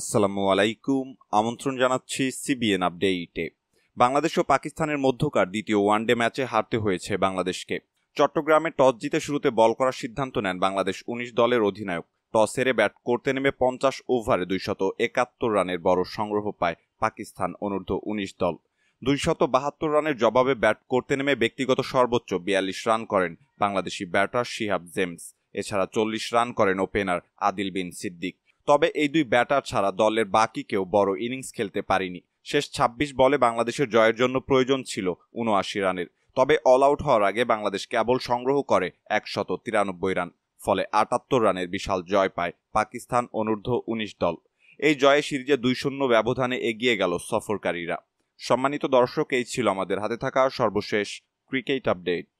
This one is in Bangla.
আসসালামু আলাইকুম আমন্ত্রণ জানাচ্ছি সিবিএন আপডেটে বাংলাদেশ ও পাকিস্তানের মধ্যকার দ্বিতীয় ওয়ানডে ম্যাচে হারতে হয়েছে বাংলাদেশকে চট্টগ্রামে টস জিতে শুরুতে বল করার সিদ্ধান্ত নেন বাংলাদেশ উনিশ দলের অধিনায়ক টস হেরে ব্যাট করতে নেমে পঞ্চাশ ওভারে দুইশত একাত্তর রানের বড় সংগ্রহ পায় পাকিস্তান অনূর্ধ্ব উনিশ দল দুইশত বাহাত্তর রানের জবাবে ব্যাট করতে নেমে ব্যক্তিগত সর্বোচ্চ বিয়াল্লিশ রান করেন বাংলাদেশি ব্যাটার শিহাব জেমস এছাড়া চল্লিশ রান করেন ওপেনার আদিল বিন সিদ্দিক তবে এই দুই ব্যাটার ছাড়া দলের বাকি কেউ বড় ইনিংস খেলতে পারেনি শেষ ২৬ বলে বাংলাদেশের জয়ের জন্য প্রয়োজন ছিল উনআশি রানের তবে অল আউট হওয়ার আগে বাংলাদেশ কেবল সংগ্রহ করে একশত তিরানব্বই রান ফলে আটাত্তর রানের বিশাল জয় পায় পাকিস্তান অনূর্ধ্ব উনিশ দল এই জয়ে সিরিজে দুই শূন্য ব্যবধানে এগিয়ে গেল সফরকারীরা সম্মানিত দর্শক এই ছিল আমাদের হাতে থাকা সর্বশেষ ক্রিকেট আপডেট